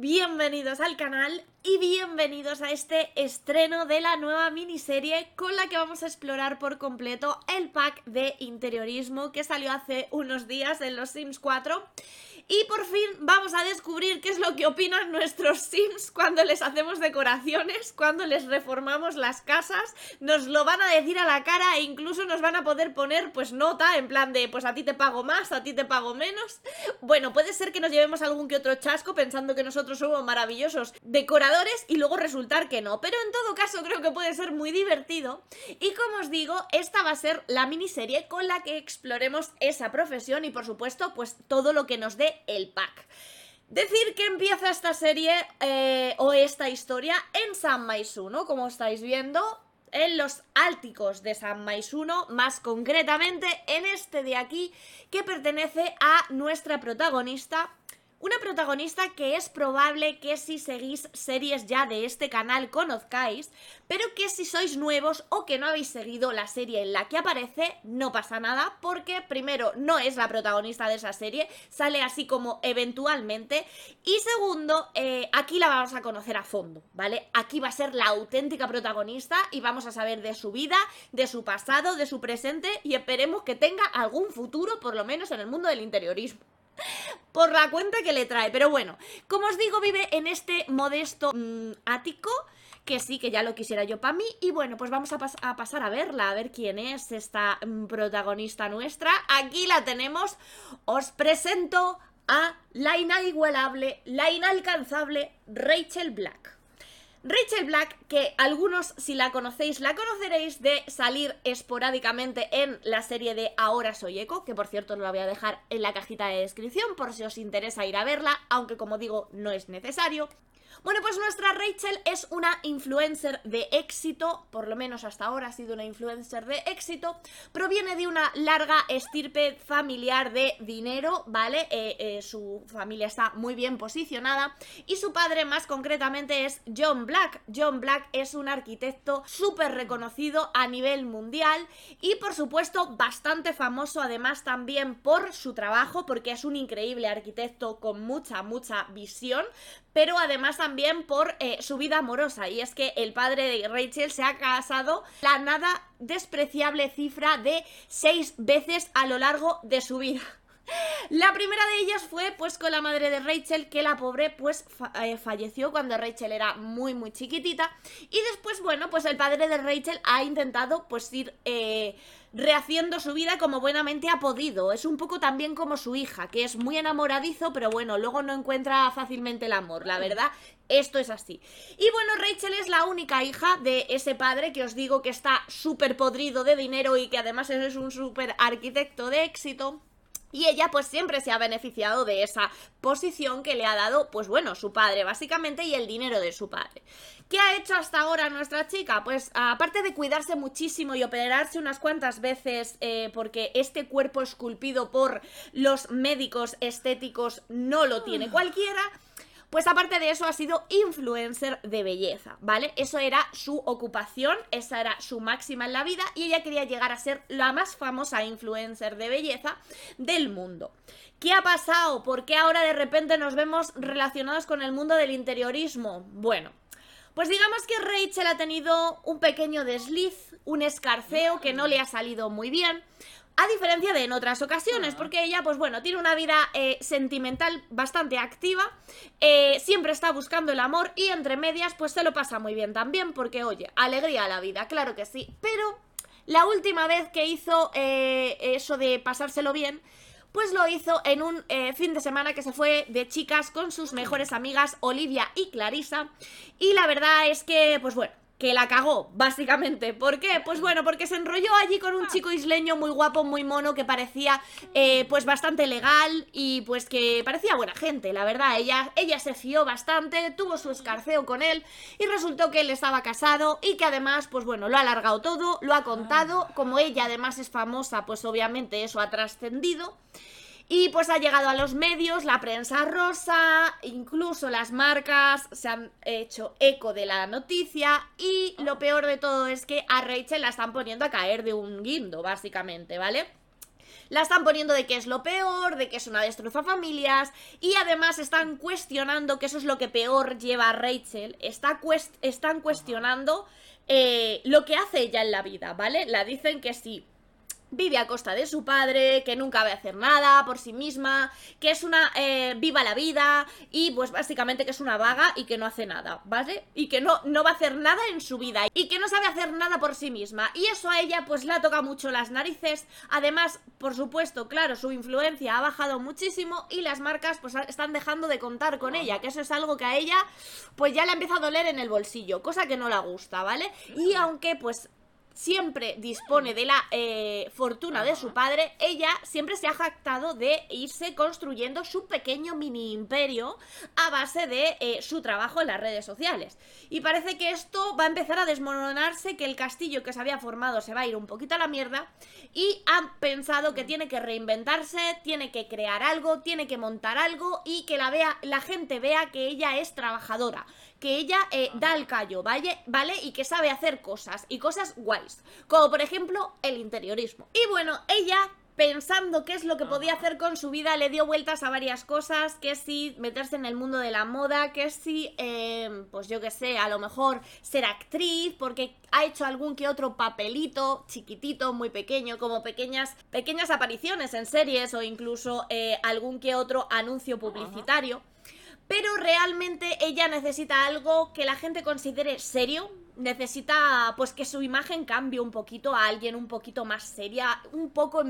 Bienvenidos al canal y bienvenidos a este estreno de la nueva miniserie con la que vamos a explorar por completo el pack de interiorismo que salió hace unos días en los Sims 4 y por fin vamos a descubrir qué es lo que opinan nuestros Sims cuando les hacemos decoraciones, cuando les reformamos las casas. Nos lo van a decir a la cara e incluso nos van a poder poner pues nota en plan de pues a ti te pago más, a ti te pago menos. Bueno, puede ser que nos llevemos algún que otro chasco pensando que nosotros somos maravillosos decoradores y luego resultar que no. Pero en todo caso creo que puede ser muy divertido. Y como os digo, esta va a ser la miniserie con la que exploremos esa profesión y por supuesto pues todo lo que nos dé el pack. Decir que empieza esta serie eh, o esta historia en San Maisuno, como estáis viendo, en los Álticos de San Maisuno, más concretamente en este de aquí, que pertenece a nuestra protagonista, una protagonista que es probable que si seguís series ya de este canal conozcáis, pero que si sois nuevos o que no habéis seguido la serie en la que aparece, no pasa nada, porque primero no es la protagonista de esa serie, sale así como eventualmente, y segundo, eh, aquí la vamos a conocer a fondo, ¿vale? Aquí va a ser la auténtica protagonista y vamos a saber de su vida, de su pasado, de su presente y esperemos que tenga algún futuro, por lo menos en el mundo del interiorismo por la cuenta que le trae. Pero bueno, como os digo, vive en este modesto mm, ático que sí, que ya lo quisiera yo para mí. Y bueno, pues vamos a, a, pasar a verla, a ver quién es esta mm, protagonista nuestra. Aquí la tenemos. Os presento a la inigualable, la inalcanzable Rachel Black. Rachel Black, que algunos si la conocéis la conoceréis de salir esporádicamente en la serie de Ahora soy Eco, que por cierto os la voy a dejar en la cajita de descripción por si os interesa ir a verla, aunque como digo no es necesario. Bueno, pues nuestra Rachel es una influencer de éxito, por lo menos hasta ahora ha sido una influencer de éxito, proviene de una larga estirpe familiar de dinero, ¿vale? Eh, eh, su familia está muy bien posicionada y su padre más concretamente es John Black. John Black es un arquitecto súper reconocido a nivel mundial y por supuesto bastante famoso además también por su trabajo porque es un increíble arquitecto con mucha, mucha visión, pero además también por eh, su vida amorosa. Y es que el padre de Rachel se ha casado la nada despreciable cifra de seis veces a lo largo de su vida. La primera de ellas fue pues con la madre de Rachel, que la pobre pues eh, falleció cuando Rachel era muy muy chiquitita. Y después, bueno, pues el padre de Rachel ha intentado pues ir eh, rehaciendo su vida como buenamente ha podido. Es un poco también como su hija, que es muy enamoradizo, pero bueno, luego no encuentra fácilmente el amor. La verdad, esto es así. Y bueno, Rachel es la única hija de ese padre que os digo que está súper podrido de dinero y que además es un súper arquitecto de éxito. Y ella pues siempre se ha beneficiado de esa posición que le ha dado, pues bueno, su padre básicamente y el dinero de su padre. ¿Qué ha hecho hasta ahora nuestra chica? Pues aparte de cuidarse muchísimo y operarse unas cuantas veces eh, porque este cuerpo esculpido por los médicos estéticos no lo tiene ah. cualquiera, pues aparte de eso, ha sido influencer de belleza, ¿vale? Eso era su ocupación, esa era su máxima en la vida y ella quería llegar a ser la más famosa influencer de belleza del mundo. ¿Qué ha pasado? ¿Por qué ahora de repente nos vemos relacionados con el mundo del interiorismo? Bueno, pues digamos que Rachel ha tenido un pequeño desliz, un escarceo que no le ha salido muy bien. A diferencia de en otras ocasiones, porque ella, pues bueno, tiene una vida eh, sentimental bastante activa, eh, siempre está buscando el amor y entre medias, pues se lo pasa muy bien también, porque oye, alegría a la vida, claro que sí, pero la última vez que hizo eh, eso de pasárselo bien, pues lo hizo en un fin de semana que se fue de chicas con sus mejores amigas Olivia y Clarisa. Y la verdad es que, pues bueno, que la cagó, básicamente. ¿Por qué? Pues bueno, porque se enrolló allí con un ah. chico isleño muy guapo, muy mono, que parecía eh, pues bastante legal y pues que parecía buena gente, la verdad. Ella, ella se fió bastante, tuvo su escarceo con él y resultó que él estaba casado y que además, pues bueno, lo ha alargado todo, lo ha contado, ah. como ella además es famosa, pues obviamente eso ha trascendido. Y pues ha llegado a los medios, la prensa rosa, incluso las marcas se han hecho eco de la noticia y lo peor de todo es que a Rachel la están poniendo a caer de un guindo, básicamente, ¿vale? La están poniendo de que es lo peor, de que es una destroza familias y además están cuestionando que eso es lo que peor lleva a Rachel. están cuestionando eh, lo que hace ella en la vida, ¿vale? La dicen que sí. Vive a costa de su padre, que nunca va a hacer nada por sí misma, que es una eh, viva la vida y pues básicamente que es una vaga y que no hace nada, ¿vale? Y que no, no va a hacer nada en su vida y que no sabe hacer nada por sí misma. Y eso a ella pues la toca mucho las narices. Además, por supuesto, claro, su influencia ha bajado muchísimo y las marcas pues están dejando de contar con ella, que eso es algo que a ella pues ya le empieza a doler en el bolsillo, cosa que no la gusta, ¿vale? Y aunque pues siempre dispone de la eh, fortuna de su padre, ella siempre se ha jactado de irse construyendo su pequeño mini imperio a base de eh, su trabajo en las redes sociales. Y parece que esto va a empezar a desmoronarse, que el castillo que se había formado se va a ir un poquito a la mierda y han pensado que tiene que reinventarse, tiene que crear algo, tiene que montar algo y que la, vea, la gente vea que ella es trabajadora, que ella eh, da el callo, ¿vale? ¿vale? Y que sabe hacer cosas, y cosas guays, como por ejemplo el interiorismo. Y bueno, ella pensando qué es lo que podía hacer con su vida, le dio vueltas a varias cosas, que si meterse en el mundo de la moda, que si, em, pues yo qué sé, a lo mejor ser actriz, porque ha hecho algún que otro papelito chiquitito, muy pequeño, como pequeñas, pequeñas apariciones en series o incluso eh, algún que otro anuncio publicitario pero realmente ella necesita algo que la gente considere serio, necesita pues que su imagen cambie un poquito a alguien un poquito más seria, un poco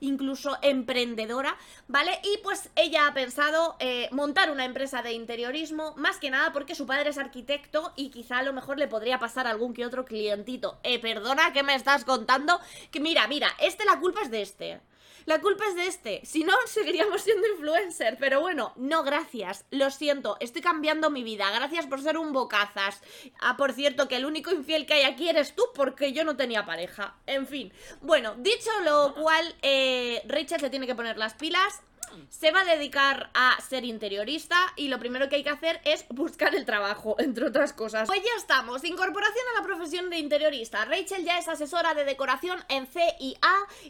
incluso emprendedora, ¿vale? Y pues ella ha pensado eh, montar una empresa de interiorismo, más que nada porque su padre es arquitecto y quizá a lo mejor le podría pasar algún que otro clientito. Eh, perdona, ¿qué me estás contando? Que mira, mira, este la culpa es de este la culpa es de este. Si no, seguiríamos siendo influencer. Pero bueno, no, gracias. Lo siento, estoy cambiando mi vida. Gracias por ser un bocazas. Ah, por cierto, que el único infiel que hay aquí eres tú porque yo no tenía pareja. En fin. Bueno, dicho lo cual, eh, Richard se tiene que poner las pilas se va a dedicar a ser interiorista y lo primero que hay que hacer es buscar el trabajo, entre otras cosas. Pues ya estamos, incorporación a la profesión de interiorista. Rachel ya es asesora de decoración en CIA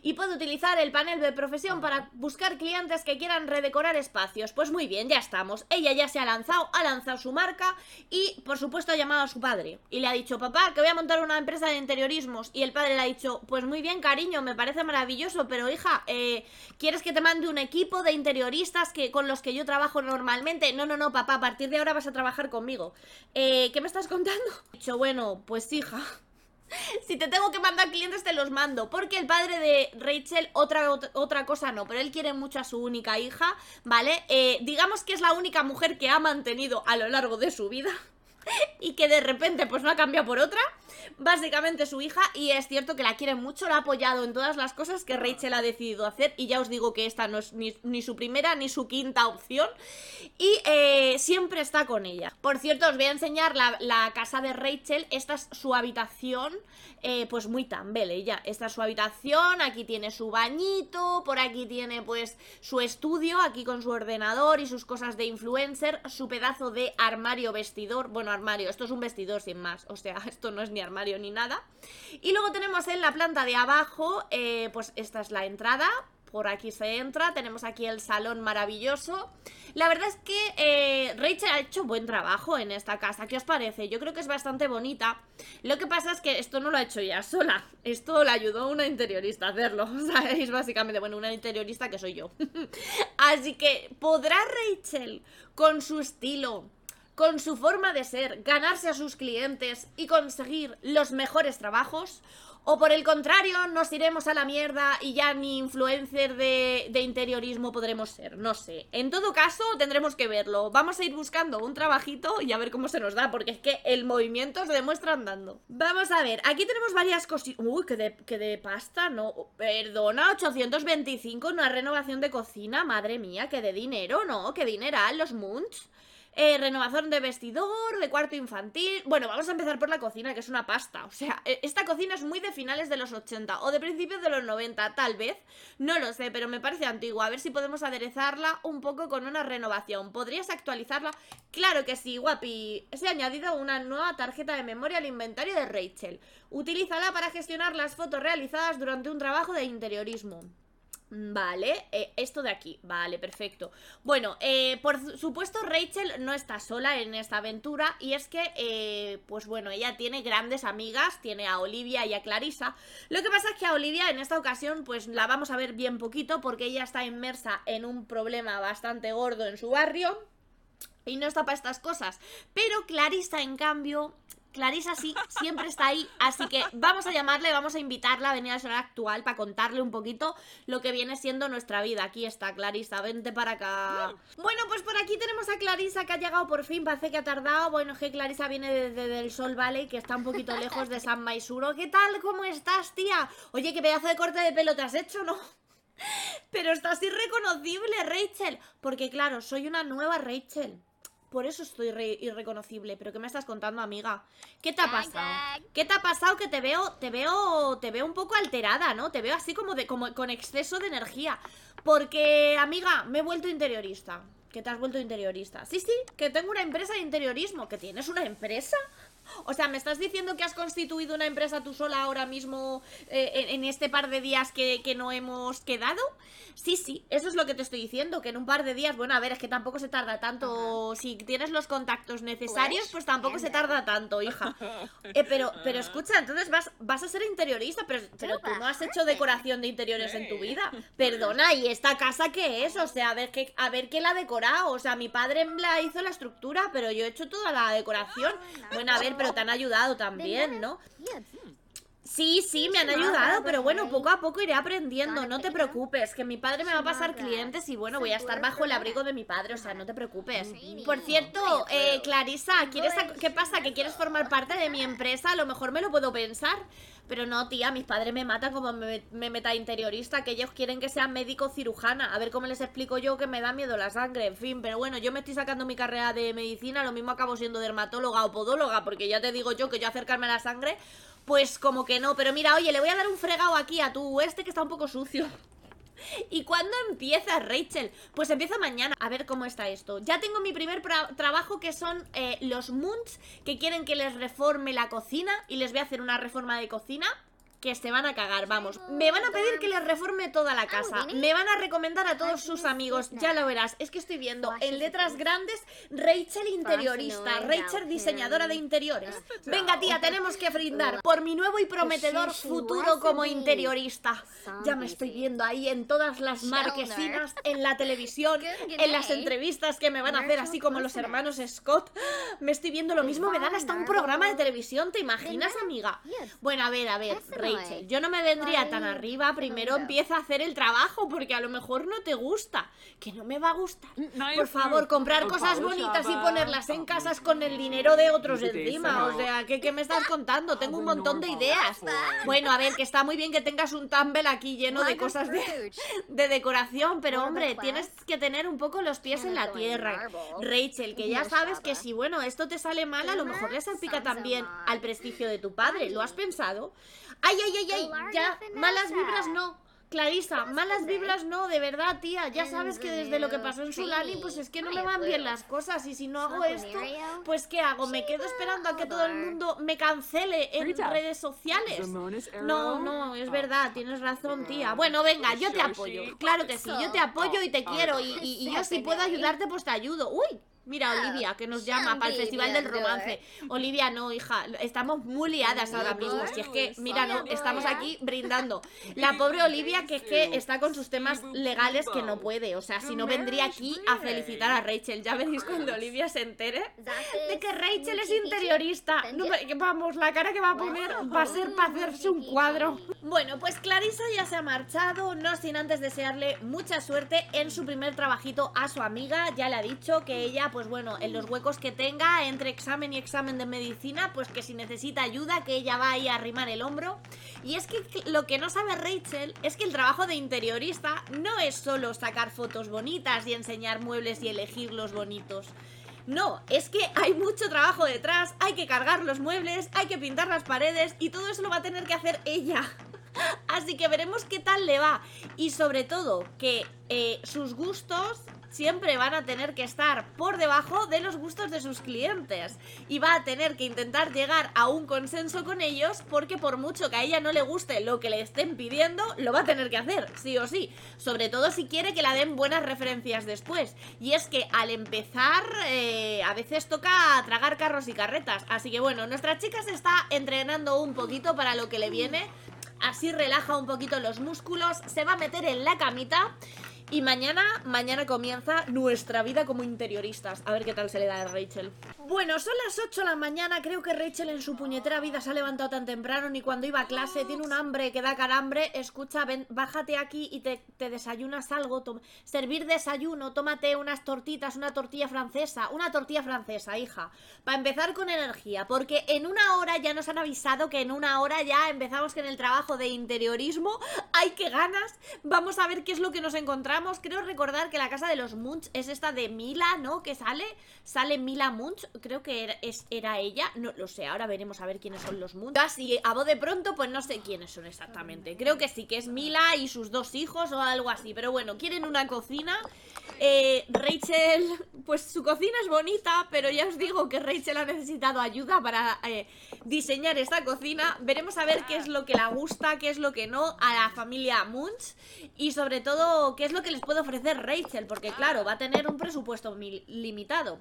y puede utilizar el panel de profesión para buscar clientes que quieran redecorar espacios. Pues muy bien, ya estamos. Ella ya se ha lanzado, ha lanzado su marca y por supuesto ha llamado a su padre y le ha dicho, papá, que voy a montar una empresa de interiorismos. Y el padre le ha dicho, pues muy bien, cariño, me parece maravilloso, pero hija, eh, ¿quieres que te mande un equipo de interioristas que, con los que yo trabajo normalmente. No, no, no, papá, a partir de ahora vas a trabajar conmigo. Eh, ¿Qué me estás contando? He dicho, bueno, pues hija. Si te tengo que mandar clientes, te los mando. Porque el padre de Rachel, otra, otra cosa no, pero él quiere mucho a su única hija, ¿vale? Eh, digamos que es la única mujer que ha mantenido a lo largo de su vida. y que de repente pues no ha cambiado por otra, básicamente su hija, y es cierto que la quiere mucho, la ha apoyado en todas las cosas que Rachel ha decidido hacer, y ya os digo que esta no es ni, su primera ni su quinta opción, y eh, siempre está con ella. Por cierto, os voy a enseñar la, casa de Rachel, esta es su habitación, eh, pues muy tan vele ya esta es su habitación, aquí tiene su bañito, por aquí tiene pues su estudio, aquí con su ordenador y sus cosas de influencer, su pedazo de armario vestidor, bueno, armario. Esto es un vestidor sin más. O sea, esto no es ni armario ni nada. Y luego tenemos en la planta de abajo, eh, pues esta es la entrada. Por aquí se entra, tenemos aquí el salón maravilloso. La verdad es que eh, Rachel ha hecho buen trabajo en esta casa. ¿Qué os parece? Yo creo que es bastante bonita. Lo que pasa es que esto no lo ha hecho ya sola. Esto la ayudó una interiorista a hacerlo. es Básicamente, bueno, una interiorista que soy yo. Así que, ¿podrá Rachel, con su estilo, con su forma de ser, ganarse a sus clientes y conseguir los mejores trabajos? ¿O por el contrario, nos iremos a la mierda y ya ni influencer de, interiorismo podremos ser? No sé. En todo caso, tendremos que verlo. Vamos a ir buscando un trabajito y a ver cómo se nos da, porque es que el movimiento se demuestra andando. Vamos a ver, aquí tenemos varias cositas. Uy, que de, pasta, no. Perdona, 825, una renovación de cocina. Madre mía, que de dinero, no. Que dineral, los munch. Eh, renovación de vestidor, de cuarto infantil. Bueno, vamos a empezar por la cocina, que es una pasta. O sea, e-, esta cocina es muy de finales de los 80 o de principios de los 90, tal vez. No lo sé, pero me parece antigua. A ver si podemos aderezarla un poco con una renovación. ¿Podrías actualizarla? Claro que sí, guapi. Se ha añadido una nueva tarjeta de memoria al inventario de Rachel. Utilízala para gestionar las fotos realizadas durante un trabajo de interiorismo. Vale, eh, esto de aquí, vale, perfecto. Bueno, eh, por supuesto Rachel no está sola en esta aventura y es que, eh, pues bueno, ella tiene grandes amigas, tiene a Olivia y a Clarisa. Lo que pasa es que a Olivia en esta ocasión pues la vamos a ver bien poquito porque ella está inmersa en un problema bastante gordo en su barrio y no está para estas cosas. Pero Clarisa en cambio Clarisa sí, siempre está ahí, así que vamos a llamarle, vamos a invitarla a venir a sala actual para contarle un poquito lo que viene siendo nuestra vida. Aquí está Clarisa, vente para acá. Bueno, pues por aquí tenemos a Clarisa que ha llegado por fin, parece que ha tardado. Bueno, que Clarisa viene desde el Sol Valley, que está un poquito lejos de San Maisuro. ¿Qué tal? ¿Cómo estás, tía? Oye, qué pedazo de corte de pelo te has hecho, ¿no? Pero estás irreconocible, Rachel, porque claro, soy una nueva Rachel por eso estoy irreconocible. Pero ¿qué me estás contando, amiga? ¿Qué te ha pasado? ¿Qué te ha pasado que te veo, te veo, te veo un poco alterada, ¿no? Te veo así como de, como con exceso de energía. Porque, amiga, me he vuelto interiorista. Que te has vuelto interiorista. Sí, sí, que tengo una empresa de interiorismo. ¿Que tienes una empresa? O sea, ¿me estás diciendo que has constituido una empresa tú sola ahora mismo eh, en, este par de días que, no hemos quedado? Sí, sí, eso es lo que te estoy diciendo, que en un par de días, bueno, a ver, es que tampoco se tarda tanto, si tienes los contactos pues necesarios, pues, tampoco se tarda tanto, hija. Eh, pero, pero escucha, entonces vas, vas a ser interiorista, pero, tú no has hecho decoración de interiores en tu vida. Perdona, ¿y esta casa qué es? O sea, a ver, que, a ver qué la ha decorado. O sea, mi padre la hizo la estructura, pero yo he hecho toda la decoración. Ah, bueno, a ver, pero te han ayudado también, ¿no? Sí, sí, me han ayudado, pero bueno, poco a poco iré aprendiendo, no te preocupes, que mi padre me va a pasar clientes y bueno, voy a estar bajo el abrigo de mi padre, o sea, no te preocupes. Por cierto, eh, Clarisa, ¿quieres ¿qué pasa? ¿Que quieres formar parte de mi empresa? A lo mejor me lo puedo pensar, pero no, tía, mis padres me matan como me, me meta interiorista, que ellos quieren que sea médico cirujana. A ver cómo les explico yo que me da miedo la sangre, en fin, pero bueno, yo me estoy sacando mi carrera de medicina, lo mismo acabo siendo dermatóloga o podóloga, porque ya te digo yo que yo acercarme a la sangre pues como que no. Pero mira, oye, le voy a dar un fregado aquí a tu este que está un poco sucio. ¿Y cuándo empieza Rachel? Pues empieza mañana. A ver cómo está esto. Ya tengo mi primer trabajo que son eh, los Moons que quieren que les reforme la cocina y les voy a hacer una reforma de cocina que se van a cagar, vamos. Me van a pedir que les reforme toda la casa. Me van a recomendar a todos sus amigos. Ya lo verás. Es que estoy viendo en letras grandes Rachel interiorista, Rachel diseñadora de interiores. Venga, tía, tenemos que brindar por mi nuevo y prometedor futuro como interiorista. Ya me estoy viendo ahí en todas las marquesinas, ¿eh? en la televisión, en las entrevistas que me van a hacer, así como los hermanos Scott. Me estoy viendo lo mismo. Me dan hasta un programa de televisión. ¿Te imaginas, amiga? Bueno, a ver, a ver, Rachel. Yo no me vendría tan arriba. Primero empieza a hacer el trabajo porque a lo mejor no te gusta. Que no me va a gustar. Por favor, comprar cosas bonitas y ponerlas en casas con el dinero de otros encima. O sea, ¿qué, me estás contando? Ah, Tengo un montón de ideas. Bueno, a ver, que está muy bien que tengas un tumble aquí lleno de cosas de, decoración, pero hombre, pues. tienes que tener un poco los pies en la tierra. Rachel, que ya sabes que si, bueno, esto te sale mal, a lo mejor le salpica también al prestigio de tu padre. ¿Lo has pensado? Hay ya, malas vibras no. Clarisa, malas vibras no, de verdad, tía. Ya sabes que desde lo que pasó en Sulani, pues es que no me van bien las cosas. Y si no hago esto, pues ¿qué hago? ¿Me quedo esperando a que todo el mundo me cancele en redes sociales? No, no, ah, es verdad, tienes razón, tía. Bueno, venga, yo te apoyo. Claro que sí, yo te apoyo y te ah. quiero. Y, y yo si puedo ayudarte, pues te ayudo. ¡Uy! Mira, ah, Olivia, que nos llama para el Festival del Romance. Eh. Olivia, no, hija, estamos muy liadas ahora mismo. Si es que, mira, no, estamos eh. aquí brindando. La pobre Olivia, que es que está con sus temas legales que no puede. O sea, si no vendría aquí a felicitar a Rachel. Ya veréis cuando Olivia se entere de que Rachel es interiorista. vamos, la cara que va a poner va a ser para hacerse un cuadro. Bueno, pues Clarisa ya se ha marchado, no sin antes desearle mucha suerte en su primer trabajito a su amiga. Ya le ha dicho que ella pues bueno, en los huecos que tenga, entre examen y examen de medicina, pues que si necesita ayuda, que ella va ahí a arrimar el hombro. Y es que lo que no sabe Rachel es que el trabajo de interiorista no es solo sacar fotos bonitas y enseñar muebles y elegir los bonitos. No, es que hay mucho trabajo detrás, hay que cargar los muebles, hay que pintar las paredes y todo eso lo va a tener que hacer ella. Así que veremos qué tal le va y sobre todo que eh, sus gustos siempre van a tener que estar por debajo de los gustos de sus clientes y va a tener que intentar llegar a un consenso con ellos porque por mucho que a ella no le guste lo que le estén pidiendo, lo va a tener que hacer, sí o sí, sobre todo si quiere que la den buenas referencias después. Y es que al empezar eh, a veces toca tragar carros y carretas, así que bueno, nuestra chica se está entrenando un poquito para lo que le viene así relaja un poquito los músculos, se va a meter en la camita y mañana, mañana comienza nuestra vida como interioristas. A ver qué tal se le da a Rachel. Bueno, son las 8 de la mañana. Creo que Rachel en su puñetera vida se ha levantado tan temprano ni cuando iba a clase. Tiene un hambre que da carambre. Escucha, ven, bájate aquí y te, desayunas algo. servir desayuno, tómate unas tortitas, una tortilla francesa. Una tortilla francesa, hija. Para empezar con energía. Porque en una hora ya nos han avisado que en una hora ya empezamos que en el trabajo de interiorismo hay que ganas. Vamos a ver qué es lo que nos encontramos creo recordar que la casa de los Munch es esta de Mila, ¿no? Que sale, sale Mila Munch, creo que era, ella, no lo sé, ahora veremos a ver quiénes son los Munch. Casi a voz de pronto, pues no sé quiénes son exactamente, creo que sí, que es Mila y sus dos hijos o algo así, pero bueno, quieren una cocina. Eh, Rachel, pues su cocina es bonita, pero ya os digo que Rachel ha necesitado ayuda para eh, diseñar esta cocina. Veremos a ver qué es lo que la gusta, qué es lo que no a la familia Munch y sobre todo qué es lo que les puede ofrecer Rachel, porque claro, va a tener un presupuesto limitado.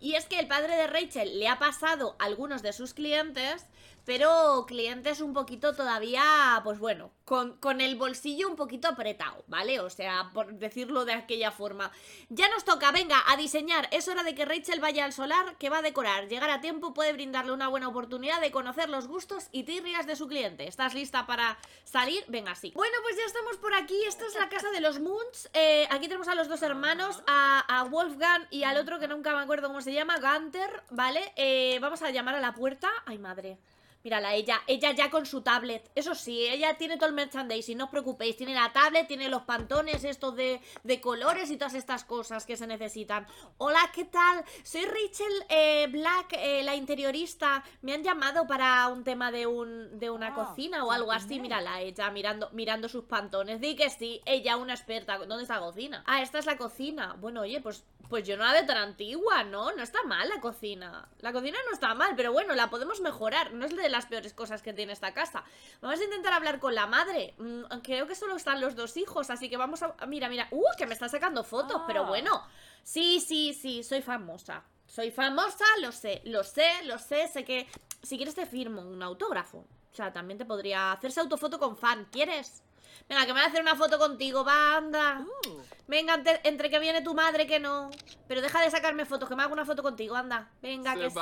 Y es que el padre de Rachel le ha pasado a algunos de sus clientes, pero clientes un poquito todavía, pues bueno, con, con el bolsillo un poquito apretado, ¿vale? O sea, por decirlo de aquella forma. Ya nos toca, venga, a diseñar. Es hora de que Rachel vaya al solar, que va a decorar. Llegar a tiempo puede brindarle una buena oportunidad de conocer los gustos y tirrias de su cliente. ¿Estás lista para salir? Venga, sí. Bueno, pues ya estamos por aquí. Esta es la casa de los Moons. Eh, aquí tenemos a los dos hermanos, a, Wolfgang y al otro que nunca me acuerdo cómo se llama Gunter, ¿vale? Eh, vamos a llamar a la puerta. Ay, madre. Mírala, ella, ella ya con su tablet. Eso sí, ella tiene todo el merchandising, no os preocupéis. Tiene la tablet, tiene los pantones estos de, colores y todas estas cosas que se necesitan. Hola, ¿qué tal? Soy Rachel eh, Black, eh, la interiorista. Me han llamado para un tema de, un, de una ah, cocina o algo así. Mírala, ella mirando, mirando sus pantones. Di que sí, ella una experta. ¿Dónde está la cocina? Ah, esta es la cocina. Bueno, oye, pues, pues yo no la veo tan antigua, ¿no? No está mal la cocina. La cocina no está mal, pero bueno, la podemos mejorar. No es de las peores cosas que tiene esta casa. Vamos a intentar hablar con la madre. Mm, creo que solo están los dos hijos, así que vamos a... Mira, mira. ¡Uh! Que me está sacando fotos, pero ah. bueno. Sí, sí, sí, soy famosa. Soy famosa, lo sé, lo sé, lo sé, sé que... Si quieres te firmo un autógrafo. O sea, también te podría hacerse autofoto con fan. ¿Quieres? Venga, que me voy a hacer una foto contigo, banda. Uh. Venga, entre, que viene tu madre que no. Pero deja de sacarme fotos, que me hago una foto contigo, anda. Venga, que sí.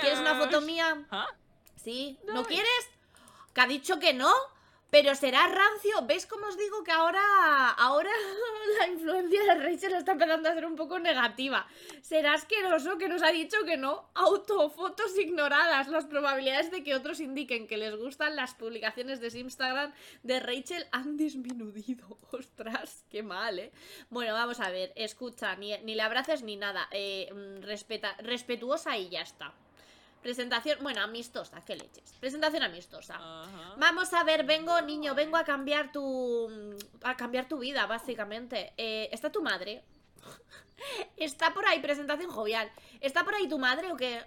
¿Quieres una foto mía? ¿Ah? ¿no, quieres? Que ha dicho que no, pero será rancio. ves cómo os digo que ahora, ahora la influencia de Rachel está empezando a ser un poco negativa? Será asqueroso que nos ha dicho que no. Autofotos ignoradas. Las probabilidades de que otros indiquen que les gustan las publicaciones de Instagram de Rachel han disminuido. Ostras, qué mal, ¿eh? Bueno, vamos a ver. Escucha, ni, le abraces ni nada. Eh, mm, respeta, respetuosa y ya está. Presentación, bueno, amistosa, qué leches. Presentación amistosa. Vamos a ver, vengo, niño, vengo a cambiar tu. a cambiar tu vida, básicamente. Eh, ¿Está tu madre? ¿Está por ahí? Presentación jovial. ¿Está por ahí tu madre o qué?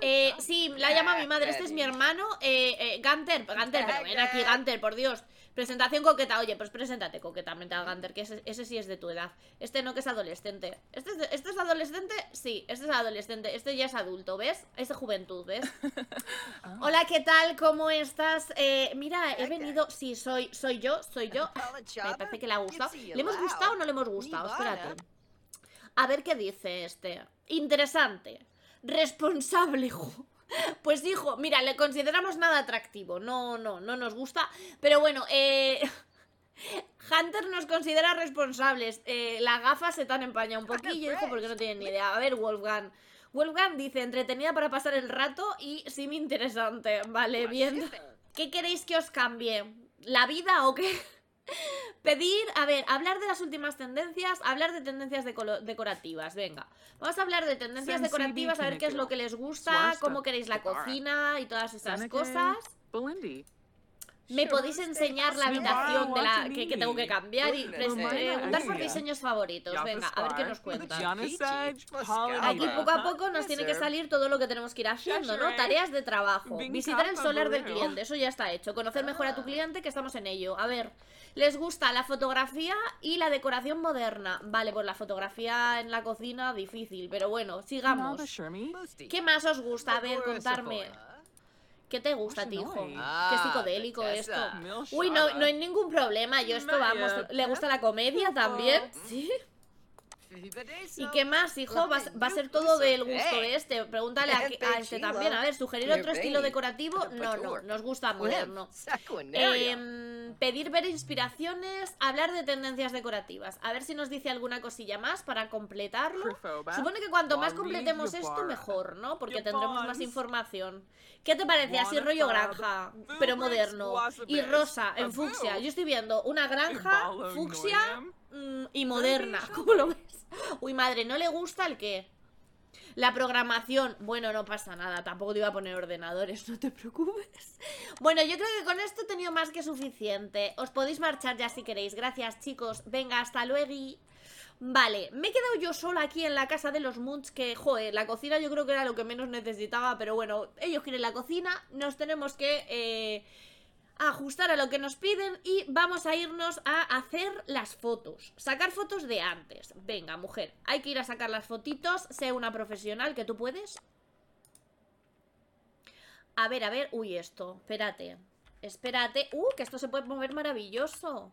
Eh, sí, la llama mi madre. Este es mi hermano, eh, eh pero ven aquí, Gunter, por Dios. Presentación coqueta, oye, pues preséntate coquetamente a Gunter, que ese, sí es de tu edad. Este no, que es adolescente. Este es, este adolescente, sí, este es adolescente. Este ya es adulto, ¿ves? Es de juventud, ¿ves? Ah. Hola, ¿qué tal? ¿Cómo estás? Eh, mira, he venido. Sí, soy, soy yo, soy yo. Me parece que le ha gustado. ¿Le hemos gustado o no le hemos gustado? Espérate. A ver qué dice este. Interesante. Responsable, Pues dijo, mira, le consideramos nada atractivo, no, no, no nos gusta, pero bueno, eh... Hunter nos considera responsables. Eh, la gafa se tan empaña un poquillo, dijo, porque no tiene ni idea. A ver, Wolfgang. Wolfgang dice, entretenida para pasar el rato y sim interesante. Vale, pues bien. ¿Qué queréis que os cambie? ¿La vida o qué? Pedir, a ver, hablar de las últimas tendencias, hablar de tendencias decorativas, venga. Vamos a hablar de tendencias decorativas, a ver qué es lo que les gusta, cómo queréis la cocina y todas esas cosas. Me podéis enseñar la habitación que, tengo que cambiar y eh, preguntar por diseños favoritos. Venga, a ver qué ¿eh? nos cuentan. Aquí poco a poco nos tiene que salir todo lo que tenemos que ir haciendo, ¿no? Tareas de trabajo, visitar el solar del cliente, eso ya está hecho. Conocer mejor a tu cliente, que estamos en ello. A ver, les gusta la fotografía y la decoración moderna. Vale, pues la fotografía en la cocina, difícil, pero bueno, sigamos. ¿Qué más os gusta? A ver, contarme. ¿Qué te gusta tío? Qué psicodélico ah, esto. Uy, no, no hay ningún problema. Yo esto, vamos, ¿le gusta la comedia también? Sí. ¿Y qué más, hijo? Va, a ser todo del eh, gusto de este. Pregúntale a, este, este también. A ver, sugerir otro estilo decorativo. No, no, nos gusta moderno. Em, pedir ver inspiraciones, hablar de tendencias decorativas. A ver si nos dice alguna cosilla más para completarlo. Supone que cuanto más completemos esto, mejor, ¿no? Porque tendremos más información. ¿Qué te parece? Así rollo granja, pero moderno. Y rosa, en fucsia. Yo estoy viendo una granja, fucsia mm, y moderna. ¿Cómo lo ves? Uy, madre, ¿no le gusta el qué? La programación, bueno, no pasa nada, tampoco te iba a poner ordenadores, no te preocupes. Bueno, yo creo que con esto he tenido más que suficiente. Os podéis marchar ya si queréis. Gracias, chicos. Venga, hasta luego. Vale, me he quedado yo sola aquí en la casa de los Munch que, joder, la cocina yo creo que era lo que menos necesitaba, pero bueno, ellos quieren la cocina, nos tenemos que... Eh, ajustar a lo que nos piden y vamos a irnos a hacer las fotos. Sacar fotos de antes. Venga, mujer, hay que ir a sacar las fotitos. Sé una profesional que tú puedes. A ver, a ver. Uy, esto. Espérate. Espérate. Uh, que esto se puede mover maravilloso.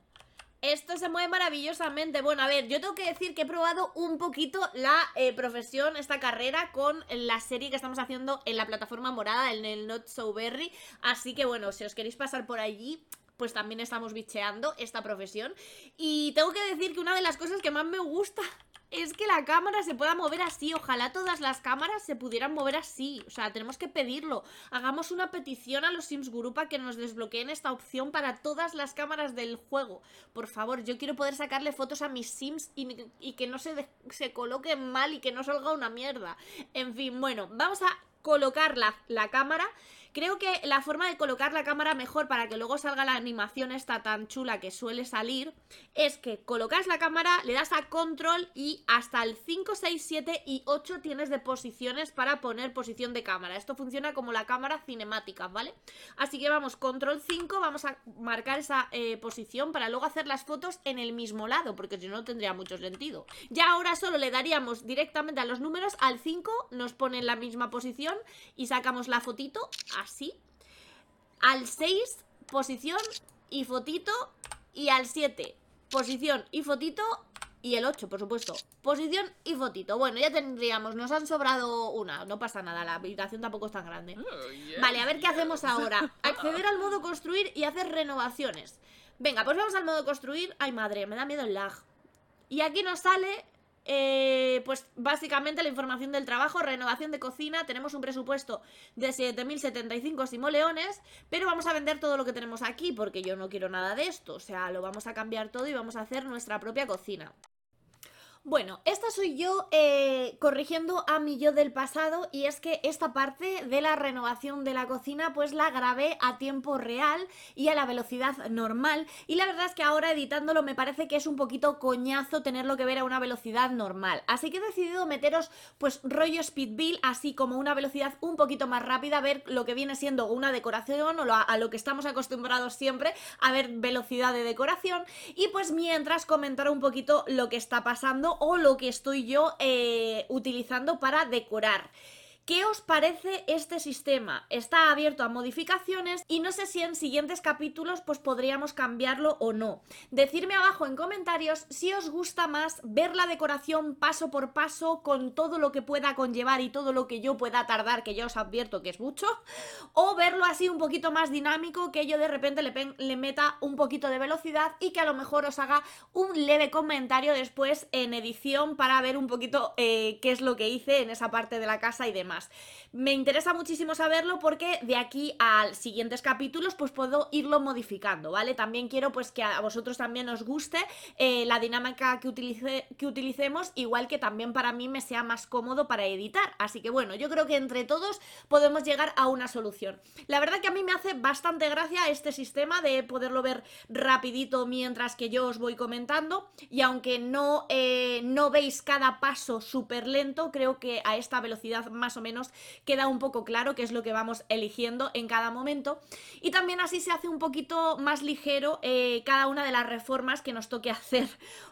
Esto se mueve maravillosamente. Bueno, a ver, yo tengo que decir que he probado un poquito la eh, profesión, esta carrera, con la serie que estamos haciendo en la plataforma morada, en el Not So Berry. Así que bueno, si os queréis pasar por allí, pues también estamos bicheando esta profesión. Y tengo que decir que una de las cosas que más me gusta es que la cámara se pueda mover así. Ojalá todas las cámaras se pudieran mover así. O sea, tenemos que pedirlo. Hagamos una petición a los Sims Grupa que nos desbloqueen esta opción para todas las cámaras del juego. Por favor, yo quiero poder sacarle fotos a mis Sims y, que no se, se coloquen mal y que no salga una mierda. En fin, bueno, vamos a colocar la, la cámara Creo que la forma de colocar la cámara mejor para que luego salga la animación esta tan chula que suele salir es que colocas la cámara, le das a control y hasta el 5, 6, 7 y 8 tienes de posiciones para poner posición de cámara. Esto funciona como la cámara cinemática, ¿vale? Así que vamos, control 5, vamos a marcar esa eh, posición para luego hacer las fotos en el mismo lado, porque si no tendría mucho sentido. Ya ahora solo le daríamos directamente a los números, al 5 nos pone en la misma posición y sacamos la fotito, así. Al 6, posición y fotito. Y al 7, posición y fotito. Y el 8, por supuesto. Posición y fotito. Bueno, ya tendríamos. Nos han sobrado una. No pasa nada, la habitación tampoco es tan grande. Oh, vale, a ver qué hacemos ahora. Acceder al modo construir y hacer renovaciones. Venga, pues vamos al modo construir. Ay, madre, me da miedo el lag. Y aquí nos sale eh, pues básicamente la información del trabajo, renovación de cocina, tenemos un presupuesto de 7.075 simoleones, pero vamos a vender todo lo que tenemos aquí porque yo no quiero nada de esto, o sea, lo vamos a cambiar todo y vamos a hacer nuestra propia cocina. Bueno, esta soy yo eh, corrigiendo a mi yo del pasado y es que esta parte de la renovación de la cocina pues la grabé a tiempo real y a la velocidad normal y la verdad es que ahora editándolo me parece que es un poquito coñazo tenerlo que ver a una velocidad normal. Así que he decidido meteros pues rollo speedbill así como una velocidad un poquito más rápida, a ver lo que viene siendo una decoración o a, a lo que estamos acostumbrados siempre a ver velocidad de decoración y pues mientras comentar un poquito lo que está pasando o lo que estoy yo eh, utilizando para decorar. ¿Qué os parece este sistema? Está abierto a modificaciones y no sé si en siguientes capítulos pues podríamos cambiarlo o no. Decidme abajo en comentarios si os gusta más ver la decoración paso por paso con todo lo que pueda conllevar y todo lo que yo pueda tardar, que ya os advierto que es mucho, o verlo así un poquito más dinámico, que yo de repente le, meta un poquito de velocidad y que a lo mejor os haga un leve comentario después en edición para ver un poquito eh, qué es lo que hice en esa parte de la casa y demás. Me interesa muchísimo saberlo porque de aquí a siguientes capítulos pues puedo irlo modificando, ¿vale? También quiero pues que a vosotros también os guste eh, la dinámica que, utilice, que utilicemos, igual que también para mí me sea más cómodo para editar. Así que bueno, yo creo que entre todos podemos llegar a una solución. La verdad que a mí me hace bastante gracia este sistema de poderlo ver rapidito mientras que yo os voy comentando y aunque no, eh, no veis cada paso súper lento, creo que a esta velocidad más o menos queda un poco claro qué es lo que vamos eligiendo en cada momento. Y también así se hace un poquito más ligero eh, cada una de las reformas que nos toque hacer,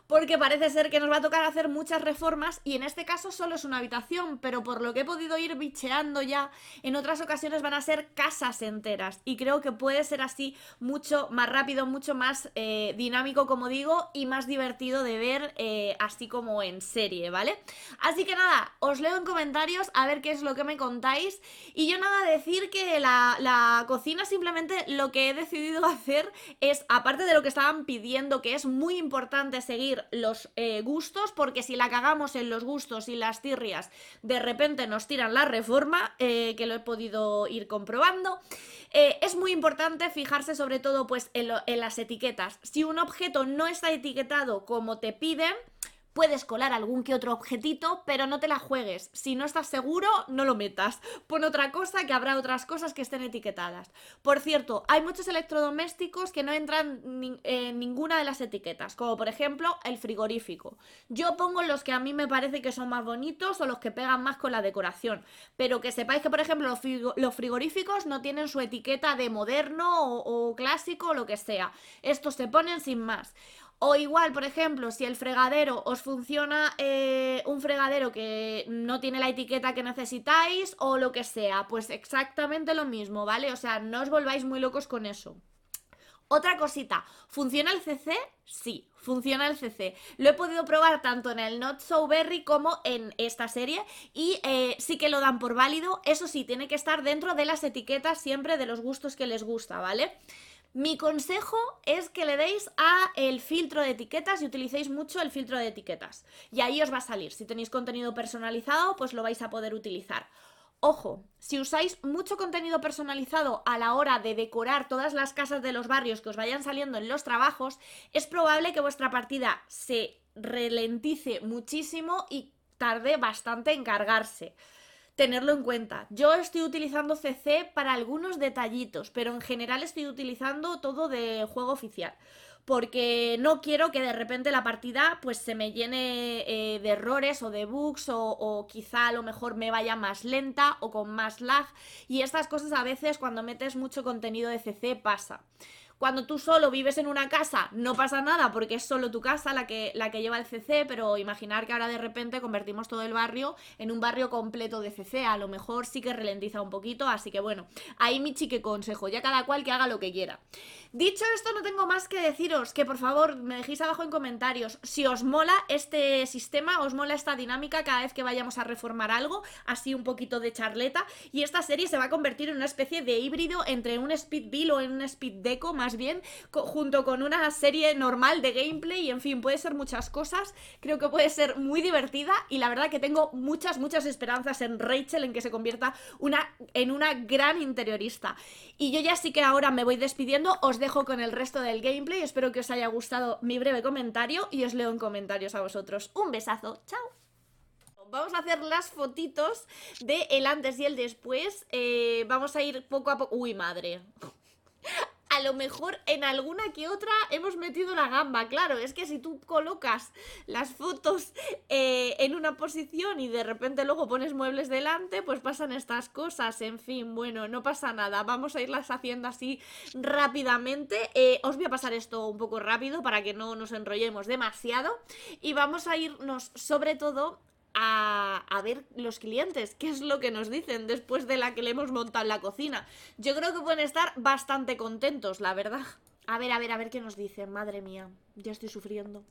porque parece ser que nos va a tocar hacer muchas reformas y en este caso solo es una habitación, pero por lo que he podido ir bicheando ya, en otras ocasiones van a ser casas enteras y creo que puede ser así mucho más rápido, mucho más eh, dinámico, como digo, y más divertido de ver eh, así como en serie, ¿vale? Así que nada, os leo en comentarios a ver qué es lo que me contáis. Y yo nada, decir que la, cocina simplemente lo que he decidido hacer es, aparte de lo que estaban pidiendo, que es muy importante seguir los eh, gustos, porque si la cagamos en los gustos y las tirrias, de repente nos tiran la reforma, eh, que lo he podido ir comprobando. Eh, es muy importante fijarse sobre todo pues en, en las etiquetas. Si un objeto no está etiquetado como te piden, Puedes colar algún que otro objetito, pero no te la juegues. Si no estás seguro, no lo metas. Pon otra cosa que habrá otras cosas que estén etiquetadas. Por cierto, hay muchos electrodomésticos que no entran en ninguna de las etiquetas, como por ejemplo el frigorífico. Yo pongo los que a mí me parece que son más bonitos o los que pegan más con la decoración, pero que sepáis que por ejemplo los frigoríficos no tienen su etiqueta de moderno o, o clásico o lo que sea. Estos se ponen sin más. O igual, por ejemplo, si el fregadero os funciona eh, un fregadero que no tiene la etiqueta que necesitáis o lo que sea, pues exactamente lo mismo, ¿vale? O sea, no os volváis muy locos con eso. Otra cosita, ¿funciona el CC? Sí, funciona el CC. Lo he podido probar tanto en el Not So Berry como en esta serie y eh, sí que lo dan por válido. Eso sí, tiene que estar dentro de las etiquetas siempre de los gustos que les gusta, ¿vale? vale mi consejo es que le deis a el filtro de etiquetas y utilicéis mucho el filtro de etiquetas. Y ahí os va a salir. Si tenéis contenido personalizado, pues lo vais a poder utilizar. Ojo, si usáis mucho contenido personalizado a la hora de decorar todas las casas de los barrios que os vayan saliendo en los trabajos, es probable que vuestra partida se relentice muchísimo y tarde bastante en cargarse tenerlo en cuenta. Yo estoy utilizando CC para algunos detallitos, pero en general estoy utilizando todo de juego oficial. Porque no quiero que de repente la partida pues se me llene eh, de errores o de bugs o, o, quizá a lo mejor me vaya más lenta o con más lag. Y estas cosas a veces cuando metes mucho contenido de CC pasa. Cuando tú solo vives en una casa, no pasa nada porque es solo tu casa la que, la que lleva el CC, pero imaginar que ahora de repente convertimos todo el barrio en un barrio completo de CC, a lo mejor sí que ralentiza un poquito, así que bueno, ahí mi chique consejo, ya cada cual que haga lo que quiera. Dicho esto, no tengo más que deciros que por favor me dejéis abajo en comentarios si os mola este sistema, os mola esta dinámica cada vez que vayamos a reformar algo, así un poquito de charleta, y esta serie se va a convertir en una especie de híbrido entre un speed bill o en un speed deco más bien, junto con una serie normal de gameplay, y en fin, puede ser muchas cosas, creo que puede ser muy divertida y la verdad que tengo muchas, muchas esperanzas en Rachel en que se convierta una, en una gran interiorista. Y yo ya sí que ahora me voy despidiendo, os dejo con el resto del gameplay, espero que os haya gustado mi breve comentario y os leo en comentarios a vosotros. Un besazo, chao vamos a hacer las fotitos de el antes y el después. Eh, vamos a ir poco a poco. Uy, madre a lo mejor en alguna que otra hemos metido la gamba, claro, es que si tú colocas las fotos eh, en una posición y de repente luego pones muebles delante, pues pasan estas cosas, en fin, bueno, no pasa nada, vamos a irlas haciendo así rápidamente, eh, os voy a pasar esto un poco rápido para que no nos enrollemos demasiado y vamos a irnos sobre todo a, ver los clientes, qué es lo que nos dicen después de la que le hemos montado la cocina. Yo creo que pueden estar bastante contentos, la verdad. A ver, a ver, a ver qué nos dicen, madre mía, ya estoy sufriendo.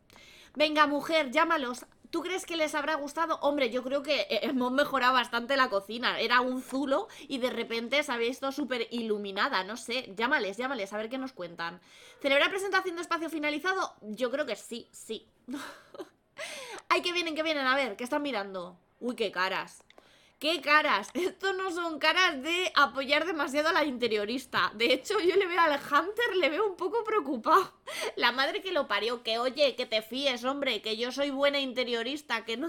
Venga, mujer, llámalos. ¿Tú crees que les habrá gustado? Hombre, yo creo que eh, hemos mejorado bastante la cocina. Era un zulo y de repente se ha visto súper iluminada. No sé, llámales, llámales, a ver qué nos cuentan. ¿Celebrar presentación de espacio finalizado? Yo creo que sí, sí. Ay, que vienen, que vienen, a ver, ¿qué están mirando? Uy, qué caras. ¡Qué caras! Esto no son caras de apoyar demasiado a la interiorista. De hecho, yo le veo al Hunter, le veo un poco preocupado. La madre que lo parió, que oye, que te fíes, hombre, que yo soy buena interiorista, que no...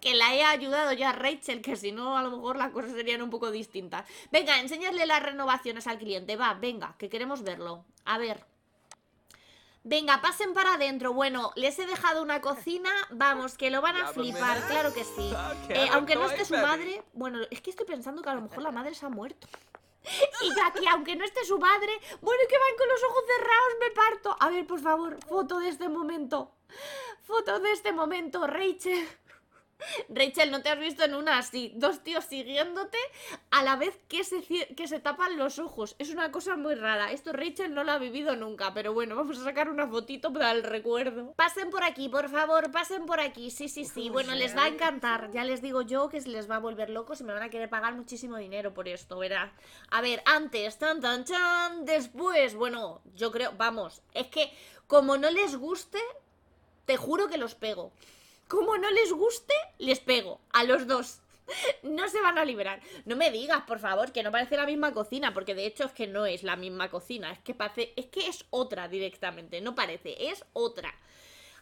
Que la he ayudado ya a Rachel, que si no, a lo mejor las cosas serían un poco distintas. Venga, enseñarle las renovaciones al cliente. Va, venga, que queremos verlo. A ver, Venga, pasen para adentro. Bueno, les he dejado una cocina. Vamos, que lo van a pues flipar, claro que sí. Ah, eh, aunque no esté eh, su madre. Bueno, es que estoy pensando que a lo mejor la madre se ha muerto. Y ya que aunque no esté su madre, bueno, que van con los ojos cerrados, me parto. A ver, por favor, foto de este momento. Foto de este momento, Rachel. Rachel, ¿no te has visto en una así? Dos tíos siguiéndote a la vez que se, que se tapan los ojos. Es una cosa muy rara. Esto Rachel no lo ha vivido nunca, pero bueno, vamos a sacar una fotito para el recuerdo. Pasen por aquí, por favor, pasen por aquí. Sí, sí, sí. Bueno, les va a encantar. Ya les digo yo que se les va a volver locos y me van a querer pagar muchísimo dinero por esto, verdad. A ver, antes, tan, tan, tan, después. Bueno, yo creo, vamos, es que como no les guste, te juro que los pego como no les guste, les pego a los dos. No se van a liberar. No me digas, por favor, que no parece la misma cocina, porque de hecho es que no es la misma cocina, es que es que es otra directamente, no parece, es otra.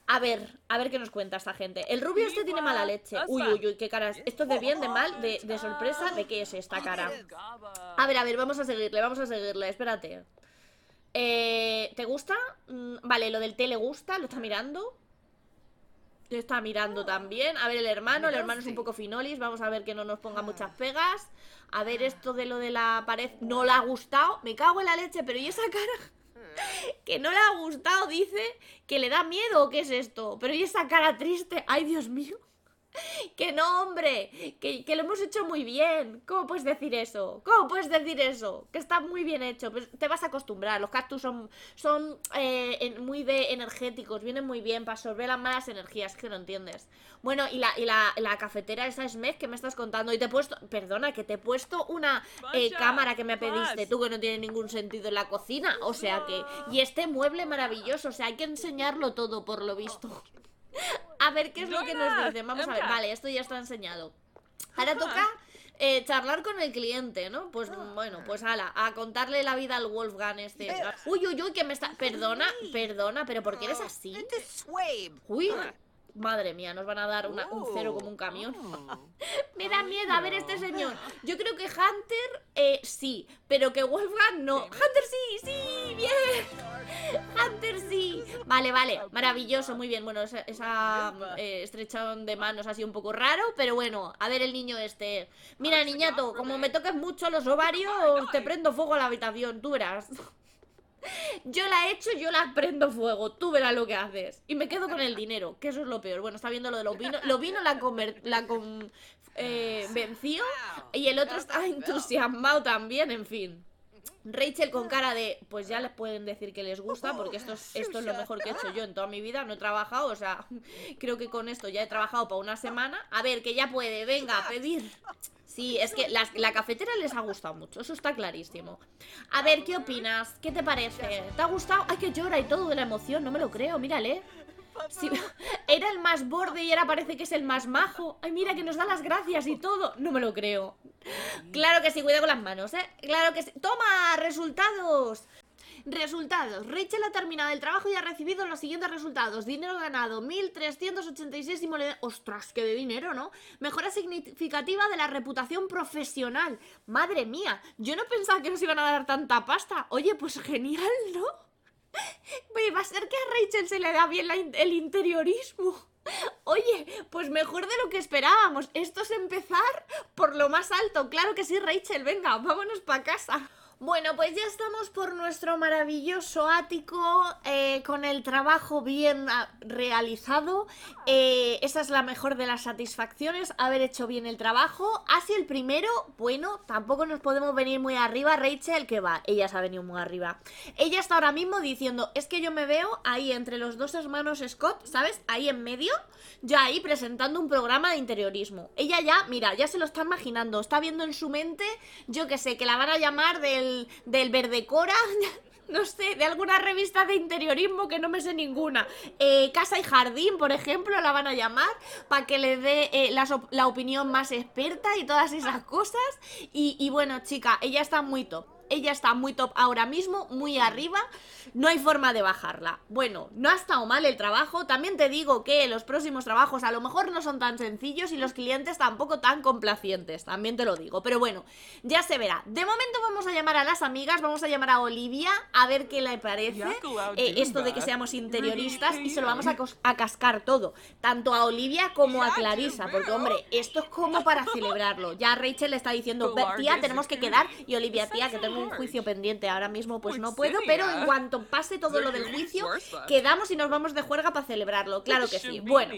A ver, a ver qué nos cuenta esta gente. El rubio este tiene mala leche. Uy, uy, uy, qué caras. Esto es de bien, de mal, de, sorpresa, de qué es esta cara. A ver, a ver, vamos a seguirle, vamos a seguirle, espérate. Eh, ¿Te gusta? Mm, vale, lo del té le gusta, lo está mirando está mirando ah. también. A ver, el hermano, el hermano es un poco finolis. Vamos a ver que no nos ponga ah. muchas pegas. A ver, ah. esto de lo de la pared no le ha gustado. Me cago en la leche, pero ¿y esa cara? Que no le ha gustado, dice que le da miedo. ¿Qué es esto? Pero ¿y esa cara triste? Ay, Dios mío. que no, hombre, que, lo hemos hecho muy bien. ¿Cómo puedes decir eso? ¿Cómo puedes decir eso? Que está muy bien hecho. te vas a acostumbrar. Los cactus son, son eh, muy de energéticos, vienen muy bien para absorber las malas energías, que no entiendes. Bueno, y la, y la, cafetera esa es que me estás contando. Y te he puesto, perdona, que te he puesto una eh, cámara que me pediste tú, que no tiene ningún sentido en la cocina. Pues o sea que, y este mueble maravilloso, o sea, hay que enseñarlo todo por lo visto. a ver qué es lo que nos dicen. Vamos a ver, vale, esto ya está enseñado. Ahora toca eh, charlar con el cliente, ¿no? Pues ah. bueno, pues hala. a contarle la vida al Wolfgang este. Eh. Uy, uy, uy, que me está. Perdona, perdona, pero ¿por qué eres así? Uy, ah madre mía, nos van a dar un cero oh. como un camión. Ah. Me da miedo a ver este señor. Yo creo que Hunter eh, sí, pero que Wolfgang no. Hunter sí, sí, bien. Hunter sí. Vale, vale, maravilloso, muy bien. Bueno, esa, eh, estrechón de manos ha sido un poco raro, pero bueno, a ver el niño este. Mira, niñato, como me toques mucho los ovarios, te prendo fuego a la habitación, tú verás. Yo la he hecho, yo la prendo fuego. Tú verás lo que haces. Y me quedo con el dinero, que eso es lo peor. Bueno, está viendo lo de los vinos. Los vinos la, la con... Eh, venció y el otro está entusiasmado también, en fin. Rachel con cara de, pues ya les pueden decir que les gusta, porque esto es, esto es lo mejor que he hecho yo en toda mi vida, no he trabajado, o sea, creo que con esto ya he trabajado para una semana. A ver, que ya puede, venga, a pedir. Sí, es que la cafetera les ha gustado mucho, eso está clarísimo. A ver, ¿qué opinas? ¿Qué te parece? ¿Te ha gustado? Ay, que llora y todo de la emoción, no me lo creo, mírale. era el más borde y ahora parece que es el más majo. Ay, mira que nos da las gracias y todo. No me lo creo. Claro que sí, cuidado con las manos, ¿eh? Claro que sí. ¡Toma! ¡Resultados! Resultados. Rachel ha terminado el trabajo y ha recibido los siguientes resultados. Dinero ganado, 1.386 y mole ¡Ostras, qué de dinero, ¿no? Mejora significativa de la reputación profesional. Madre mía, yo no pensaba que nos iban a dar tanta pasta. Oye, pues genial, ¿no? Va a ser que a Rachel se le da bien el interiorismo. Oye, pues mejor de lo que esperábamos. Esto es empezar por lo más alto. Claro que sí, Rachel. Venga, vámonos para casa. Bueno, pues ya estamos por nuestro maravilloso ático eh, con el trabajo bien ah, realizado. Eh, esa es la mejor de las satisfacciones, haber hecho bien el trabajo. Así el primero, bueno, tampoco nos podemos venir muy arriba. Rachel, que va, ella se ha venido muy arriba. Ella está ahora mismo diciendo, es que yo me veo ahí entre los dos hermanos Scott, ¿sabes? Ahí en medio, ya ahí presentando un programa de interiorismo. Ella ya, mira, ya se lo está imaginando, está viendo en su mente, yo que sé, que la van a llamar del del, Verdecora, no sé, de alguna revista de interiorismo que no me sé ninguna. Eh, Casa y Jardín, por ejemplo, la van a llamar para que le dé eh, la, opinión más experta y todas esas cosas. Y, y bueno, chica, ella está muy top ella está muy top ahora mismo, muy arriba, no hay forma de bajarla. Bueno, no ha estado mal el trabajo, también te digo que los próximos trabajos a lo mejor no son tan sencillos y los clientes tampoco tan complacientes, también te lo digo, pero bueno, ya se verá. De momento vamos a llamar a las amigas, vamos a llamar a Olivia a ver qué le parece eh, esto de que seamos interioristas y se lo vamos a, cascar todo, tanto a Olivia como a Clarisa, porque hombre, esto es como para celebrarlo. Ya Rachel le está diciendo, tía, tenemos que quedar y Olivia, tía, que tenemos un juicio pendiente ahora mismo, pues no puedo, pero en cuanto pase todo lo del juicio, quedamos y nos vamos de juerga para celebrarlo. Claro que sí. Bueno,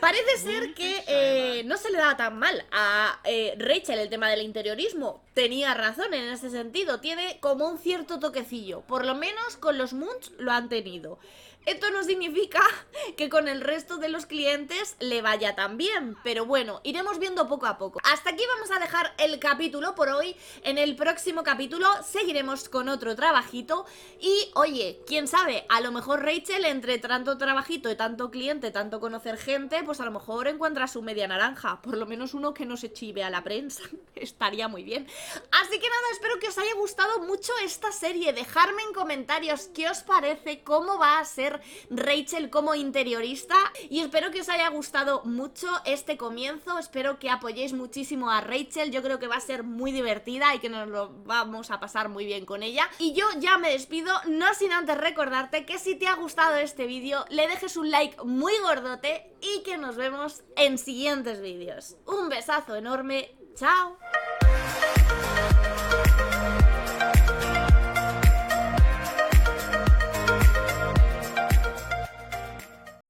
parece ser que eh, no se le da tan mal a eh, Rachel el tema del interiorismo, tenía razón en ese sentido. Tiene como un cierto toquecillo. Por lo menos con los Munch lo han tenido. Esto no significa que con el resto de los clientes le vaya tan bien, pero bueno, iremos viendo poco a poco. Hasta aquí vamos a dejar el capítulo por hoy. En el próximo capítulo seguiremos con otro trabajito y, oye, quién sabe, a lo mejor Rachel entre tanto trabajito y tanto cliente, tanto conocer gente, pues a lo mejor encuentra su media naranja, por lo menos uno que no se chive a la prensa. Estaría muy bien. Así que nada, espero que os haya gustado mucho esta serie. Dejarme en comentarios qué os parece, cómo va a ser Rachel como interiorista. Y espero que os haya gustado mucho este comienzo. Espero que apoyéis muchísimo a Rachel. Yo creo que va a ser muy divertida y que nos lo vamos a pasar muy bien con ella. Y yo ya me despido, no sin antes recordarte que si te ha gustado este vídeo, le dejes un like muy gordote y que nos vemos en siguientes vídeos. Un besazo enorme, chao.